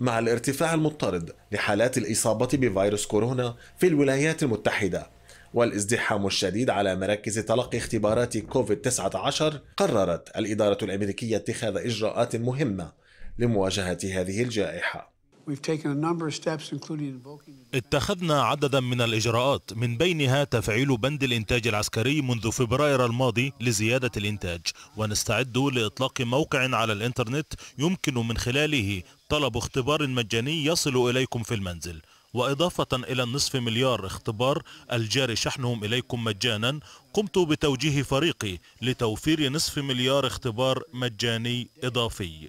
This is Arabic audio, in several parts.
مع الارتفاع المضطرد لحالات الإصابة بفيروس كورونا في الولايات المتحدة والازدحام الشديد على مراكز تلقي اختبارات كوفيد-19 قررت الإدارة الأمريكية اتخاذ إجراءات مهمة لمواجهة هذه الجائحة اتخذنا عددا من الإجراءات من بينها تفعيل بند الإنتاج العسكري منذ فبراير الماضي لزيادة الإنتاج ونستعد لإطلاق موقع على الإنترنت يمكن من خلاله طلب اختبار مجاني يصل إليكم في المنزل وإضافة إلى النصف مليار اختبار الجاري شحنهم إليكم مجانا قمت بتوجيه فريقي لتوفير نصف مليار اختبار مجاني إضافي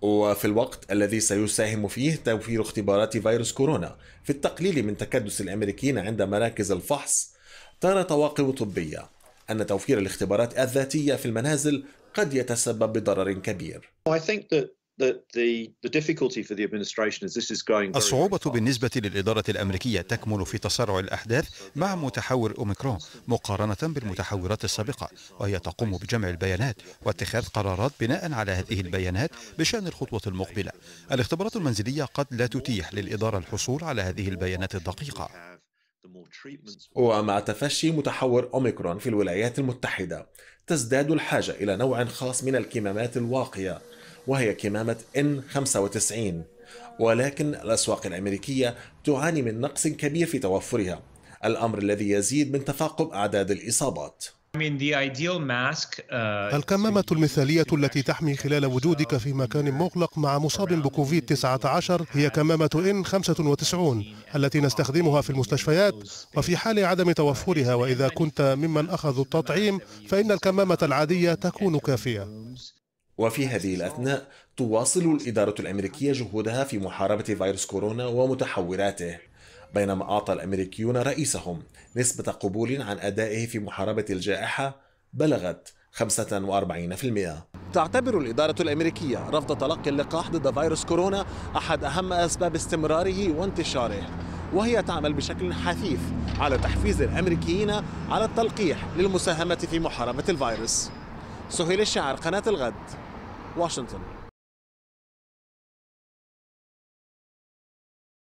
وفي الوقت الذي سيساهم فيه توفير اختبارات فيروس كورونا في التقليل من تكدس الامريكيين عند مراكز الفحص ترى طواقم طبيه ان توفير الاختبارات الذاتيه في المنازل قد يتسبب بضرر كبير. I think that الصعوبة بالنسبة للإدارة الأمريكية تكمن في تسارع الأحداث مع متحور أوميكرون مقارنة بالمتحورات السابقة وهي تقوم بجمع البيانات واتخاذ قرارات بناء على هذه البيانات بشأن الخطوة المقبلة الاختبارات المنزلية قد لا تتيح للإدارة الحصول على هذه البيانات الدقيقة ومع تفشي متحور أوميكرون في الولايات المتحدة تزداد الحاجة إلى نوع خاص من الكمامات الواقية وهي كمامة N95 ولكن الأسواق الأمريكية تعاني من نقص كبير في توفرها الأمر الذي يزيد من تفاقم أعداد الإصابات uh, الكمامة المثالية التي تحمي خلال وجودك في مكان مغلق مع مصاب بكوفيد 19 هي كمامة n 95 التي نستخدمها في المستشفيات وفي حال عدم توفرها وإذا كنت ممن أخذوا التطعيم فإن الكمامة العادية تكون كافية وفي هذه الأثناء تواصل الإدارة الأمريكية جهودها في محاربة فيروس كورونا ومتحوراته بينما أعطى الأمريكيون رئيسهم نسبة قبول عن أدائه في محاربة الجائحة بلغت 45% تعتبر الإدارة الأمريكية رفض تلقي اللقاح ضد فيروس كورونا أحد أهم أسباب استمراره وانتشاره وهي تعمل بشكل حثيث على تحفيز الأمريكيين على التلقيح للمساهمة في محاربة الفيروس سهيل الشعر قناة الغد Washington.